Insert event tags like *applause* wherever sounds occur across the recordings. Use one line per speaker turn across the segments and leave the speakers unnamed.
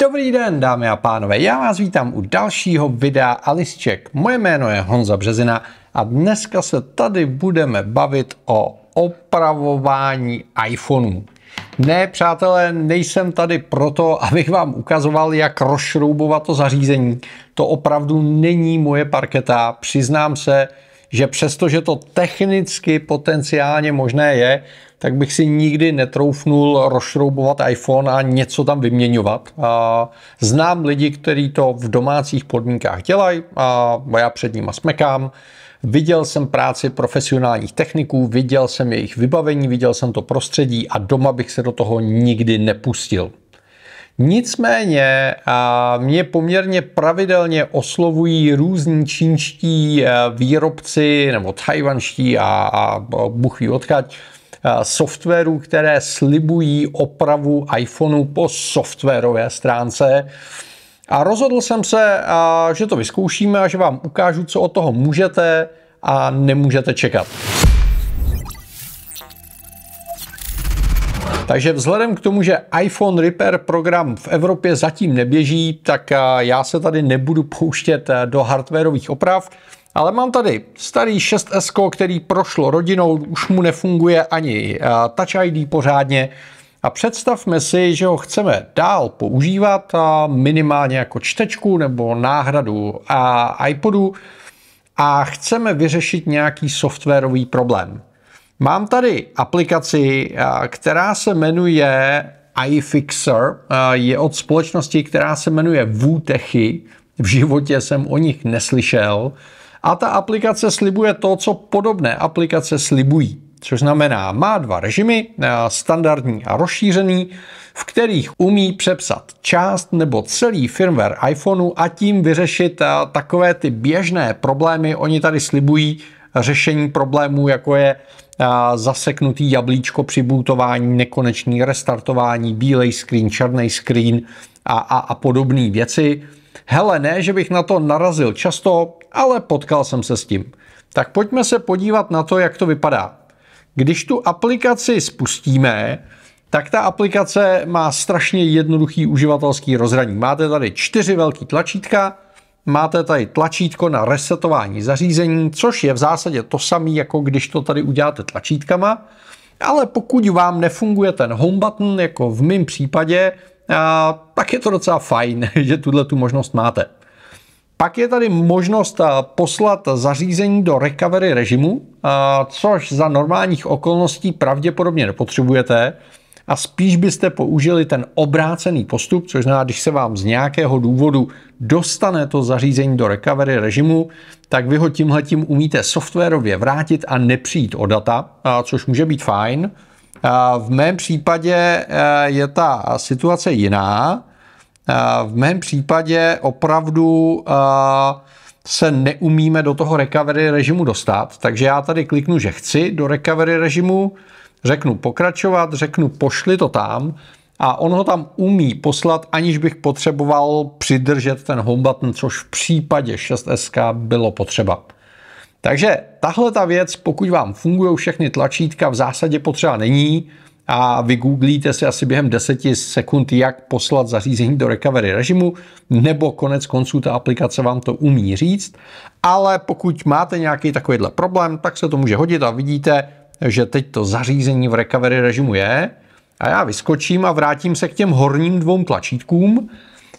Dobrý den, dámy a pánové, já vás vítám u dalšího videa Alisček. Moje jméno je Honza Březina a dneska se tady budeme bavit o opravování iPhoneů. Ne, přátelé, nejsem tady proto, abych vám ukazoval, jak rozšroubovat to zařízení. To opravdu není moje parketa, přiznám se, že přestože to technicky potenciálně možné je, tak bych si nikdy netroufnul rozšroubovat iPhone a něco tam vyměňovat. Znám lidi, kteří to v domácích podmínkách dělají a já před nimi smekám. Viděl jsem práci profesionálních techniků, viděl jsem jejich vybavení, viděl jsem to prostředí a doma bych se do toho nikdy nepustil. Nicméně a mě poměrně pravidelně oslovují různí čínští eh, výrobci nebo tajvanští a, a buchví odkaď eh, softwaru, které slibují opravu iPhoneu po softwarové stránce. A rozhodl jsem se, eh, že to vyzkoušíme a že vám ukážu, co od toho můžete a nemůžete čekat. Takže vzhledem k tomu, že iPhone Repair program v Evropě zatím neběží, tak eh, já se tady nebudu pouštět eh, do hardwareových oprav, ale mám tady starý 6S, který prošlo rodinou, už mu nefunguje ani eh, Touch ID pořádně. A představme si, že ho chceme dál používat minimálně jako čtečku nebo náhradu a iPodu a chceme vyřešit nějaký softwarový problém. Mám tady aplikaci, která se jmenuje iFixer, je od společnosti, která se jmenuje Vutechy. V životě jsem o nich neslyšel. A ta aplikace slibuje to, co podobné aplikace slibují. Což znamená, má dva režimy, standardní a rozšířený, v kterých umí přepsat část nebo celý firmware iPhoneu a tím vyřešit takové ty běžné problémy. Oni tady slibují řešení problémů, jako je zaseknutý jablíčko při bootování, nekonečný restartování, bílej screen, černý screen a, a, a podobné věci. Hele, ne, že bych na to narazil často, ale potkal jsem se s tím. Tak pojďme se podívat na to, jak to vypadá. Když tu aplikaci spustíme, tak ta aplikace má strašně jednoduchý uživatelský rozhraní. Máte tady čtyři velký tlačítka, máte tady tlačítko na resetování zařízení, což je v zásadě to samé, jako když to tady uděláte tlačítkama. Ale pokud vám nefunguje ten home button, jako v mém případě, a, tak je to docela fajn, *laughs* že tuhle tu možnost máte. Pak je tady možnost poslat zařízení do recovery režimu, což za normálních okolností pravděpodobně nepotřebujete, a spíš byste použili ten obrácený postup, což znamená, když se vám z nějakého důvodu dostane to zařízení do recovery režimu, tak vy ho tímhletím umíte softwarově vrátit a nepřijít o data, což může být fajn. V mém případě eh, je ta situace jiná. V mém případě opravdu eh, se neumíme do toho recovery režimu dostat, takže já tady kliknu, že chci do recovery režimu, řeknu pokračovat, řeknu pošli to tam a on ho tam umí poslat, aniž bych potřeboval přidržet ten home button, což v případě 6SK bylo potřeba. Takže tahle ta věc, pokud vám fungují všechny tlačítka, v zásadě potřeba není a vy googlíte si asi během 10 sekund, jak poslat zařízení do recovery režimu, nebo konec konců ta aplikace vám to umí říct, ale pokud máte nějaký takovýhle problém, tak se to může hodit a vidíte, že teď to zařízení v recovery režimu je a já vyskočím a vrátím se k těm horním dvou tlačítkům.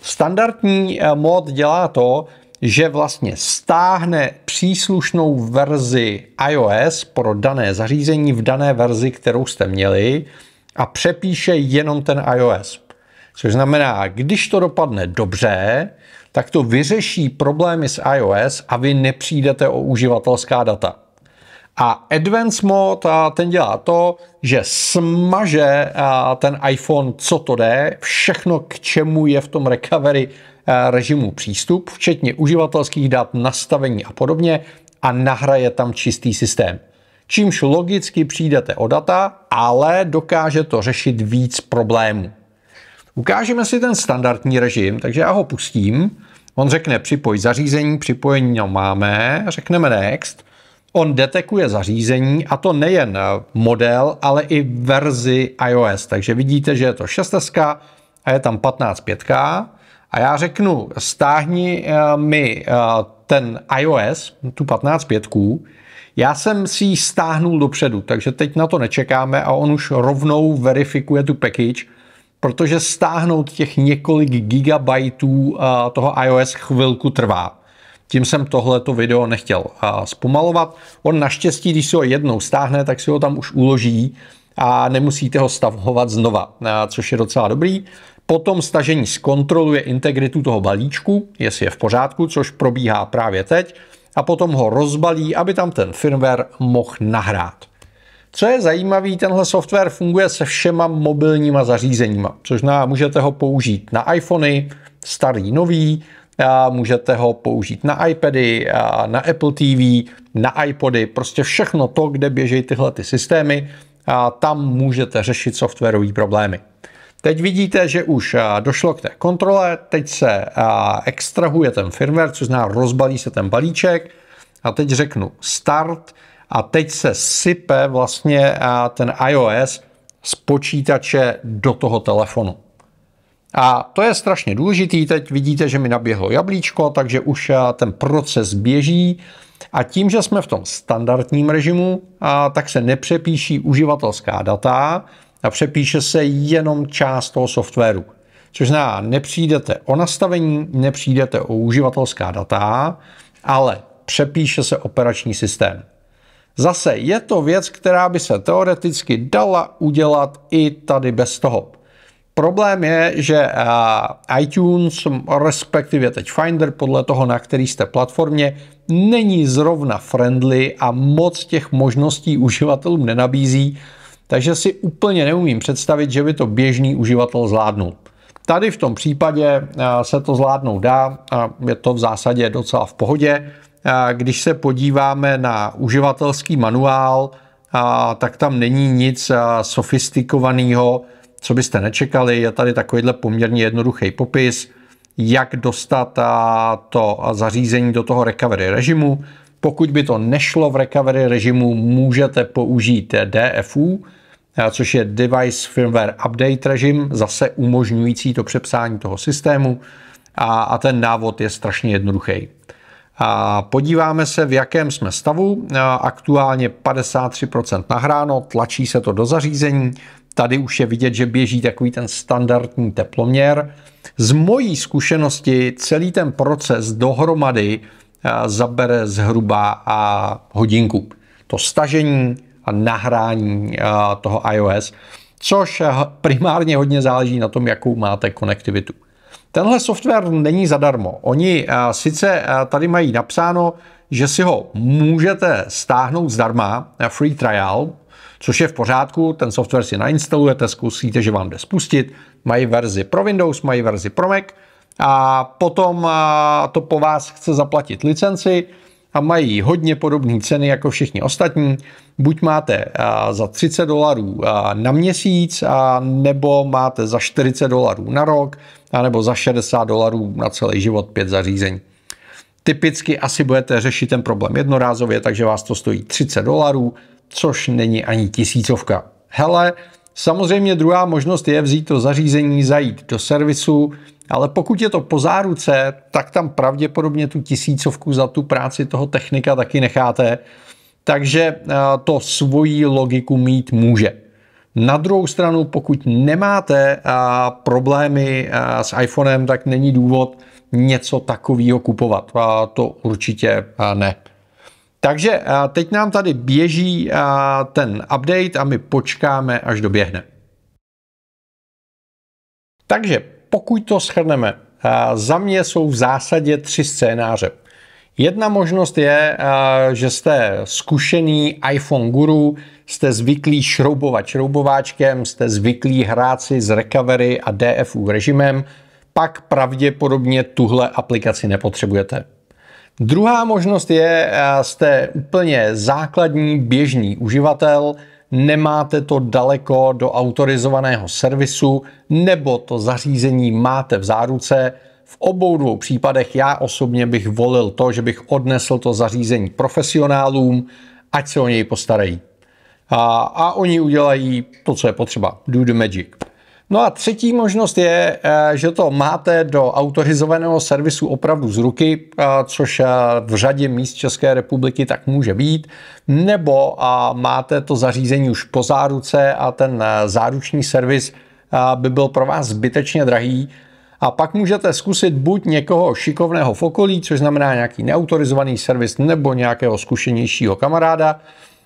Standardní eh, mod dělá to, že vlastně stáhne příslušnou verzi iOS pro dané zařízení v dané verzi, kterou jste měli a přepíše jenom ten iOS. Což znamená, když to dopadne dobře, tak to vyřeší problémy s iOS a vy nepřijdete o uživatelská data. A Advanced Mode a ten dělá to, že smaže a ten iPhone, co to jde, všechno, k čemu je v tom recovery eh, režimu přístup, včetně uživatelských dat, nastavení a podobně, a nahraje tam čistý systém. Čímž logicky přijdete o data, ale dokáže to řešit víc problémů. Ukážeme si ten standardní režim, takže já ho pustím. On řekne připoj zařízení, připojení máme, řekneme next – On detekuje zařízení a to nejen model, ale i verzi iOS. Takže vidíte, že je to 6 a je tam 15.5 a já řeknu, stáhni eh, mi eh, ten iOS, tu 15.5, já jsem si ji stáhnul dopředu, takže teď na to nečekáme a on už rovnou verifikuje tu package, protože stáhnout těch několik gigabajtů eh, toho iOS chvilku trvá tím jsem tohleto video nechtěl zpomalovat. On naštěstí, když si ho jednou stáhne, tak si ho tam už uloží a nemusíte ho stavovat znova, což je docela dobrý. Potom stažení zkontroluje integritu toho balíčku, jestli je v pořádku, což probíhá právě teď, a potom ho rozbalí, aby tam ten firmware mohl nahrát. Co je zajímavé, tenhle software funguje se všema mobilníma zařízeníma, což na, můžete ho použít na iPhony, starý, nový, můžete ho použít na iPady, na Apple TV, na iPody, prostě všechno to, kde běžejí tyhle ty systémy, a tam můžete řešit softwarové problémy. Teď vidíte, že už došlo k té kontrole, teď se extrahuje ten firmware, což znamená rozbalí se ten balíček a teď řeknu start a teď se sype vlastně ten iOS z počítače do toho telefonu. A to je strašně důležitý. Teď vidíte, že mi naběhlo jablíčko, takže už eh, ten proces běží. A tím, že jsme v tom standardním režimu, a tak se nepřepíší uživatelská data a přepíše se jenom část toho softwaru. Což znamená, nepřijdete o nastavení, nepřijdete o uživatelská data, ale přepíše se operační systém. Zase je to věc, která by se teoreticky dala udělat i tady bez toho. Problém je, že iTunes, respektive teď Finder, podle toho, na který jste platformě, není zrovna friendly a moc těch možností uživatelům nenabízí, takže si úplně neumím představit, že by to běžný uživatel zvládnul. Tady v tom případě se to zvládnout dá, a je to v zásadě docela v pohodě. Když se podíváme na uživatelský manuál, tak tam není nic sofistikovaného, co byste nečekali, je tady takovýhle poměrně jednoduchý popis, jak dostat to zařízení do toho recovery režimu. Pokud by to nešlo v recovery režimu, můžete použít DFU, což je Device Firmware Update režim, zase umožňující to přepsání toho systému a, ten návod je strašně jednoduchý. podíváme se, v jakém jsme stavu. Aktuálně 53% nahráno, tlačí se to do zařízení tady už je vidět, že běží takový ten standardní teploměr. Z mojí zkušenosti celý ten proces dohromady eh, zabere zhruba a eh, hodinku. To stažení a nahrání eh, toho iOS, což primárně hodně záleží na tom, jakou máte konektivitu. Tenhle software není zadarmo. Oni sice tady mají napsáno, že si ho můžete stáhnout zdarma, free trial, což je v pořádku, ten software si nainstalujete, zkusíte, že vám jde spustit, mají verzi pro Windows, mají verzi pro Mac a potom to po vás chce zaplatit licenci a mají hodně podobné ceny jako všichni ostatní. Buď máte za 30 dolarů na měsíc, nebo máte za 40 dolarů na rok, nebo za 60 dolarů na celý život pět zařízení. Typicky asi budete řešit ten problém jednorázově, takže vás to stojí 30 dolarů, což není ani tisícovka. Hele, samozřejmě druhá možnost je vzít to zařízení, zajít do servisu, ale pokud je to po záruce, tak tam pravděpodobně tu tisícovku za tu práci toho technika taky necháte, takže eh, to svoji logiku mít může. Na druhou stranu, pokud nemáte eh, problémy eh, s iPhonem, tak není důvod něco takového kupovat. to určitě ne. Takže teď nám tady běží ten update a my počkáme, až doběhne. Takže pokud to schrneme, za mě jsou v zásadě tři scénáře. Jedna možnost je, že jste zkušený iPhone guru, jste zvyklí šroubovat šroubováčkem, jste zvyklí hrát si z recovery a DFU režimem, pak pravděpodobně tuhle aplikaci nepotřebujete. Druhá možnost je, eh, jste úplně základní běžný uživatel, nemáte to daleko do autorizovaného servisu nebo to zařízení máte v záruce. V obou dvou případech já osobně bych volil to, že bych odnesl to zařízení profesionálům, ať se o něj postarají. A, a oni udělají to, co je potřeba. Do the magic. No a třetí možnost je, eh, že to máte do autorizovaného servisu opravdu z ruky, eh, což eh, v řadě míst České republiky tak může být, nebo máte to zařízení už po záruce a ten záruční servis by byl pro vás zbytečně drahý. A pak můžete zkusit buď někoho šikovného v okolí, což znamená nějaký neautorizovaný servis, nebo nějakého zkušenějšího kamaráda,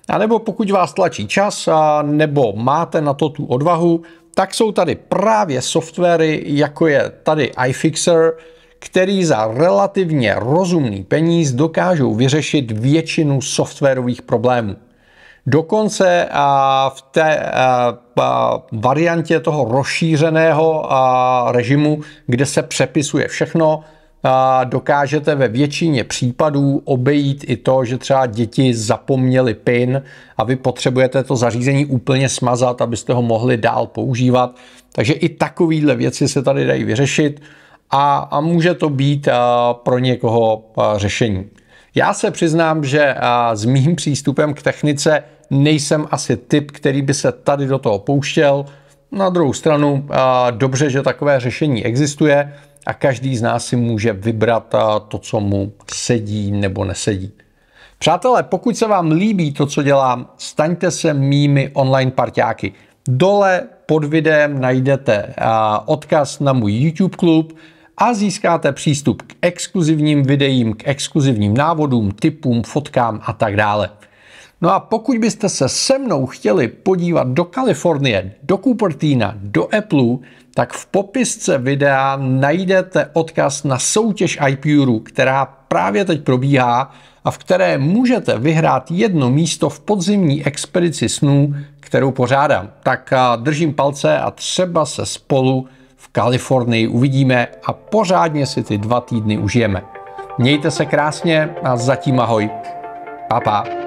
a nebo pokud vás tlačí čas, a nebo máte na to tu odvahu, tak jsou tady právě softwary, jako je tady iFixer, který za relativně rozumný peníz dokážou vyřešit většinu softwarových problémů. Dokonce v té variantě toho rozšířeného režimu, kde se přepisuje všechno, dokážete ve většině případů obejít i to, že třeba děti zapomněly PIN a vy potřebujete to zařízení úplně smazat, abyste ho mohli dál používat. Takže i takovéhle věci se tady dají vyřešit a, a může to být a, pro někoho a, řešení. Já se přiznám, že a, s mým přístupem k technice nejsem asi typ, který by se tady do toho pouštěl. Na druhou stranu, a, dobře, že takové řešení existuje, a každý z nás si může vybrat to, co mu sedí nebo nesedí. Přátelé, pokud se vám líbí to, co dělám, staňte se mými online partiáky. Dole pod videem najdete odkaz na můj YouTube klub a získáte přístup k exkluzivním videím, k exkluzivním návodům, typům, fotkám a tak dále. No a pokud byste se se mnou chtěli podívat do Kalifornie, do Cupertina, do Apple, tak v popisce videa najdete odkaz na soutěž iPuru, která právě teď probíhá a v které můžete vyhrát jedno místo v podzimní expedici snů, kterou pořádám. Tak držím palce a třeba se spolu v Kalifornii uvidíme a pořádně si ty dva týdny užijeme. Mějte se krásně a zatím ahoj. Pa, pa.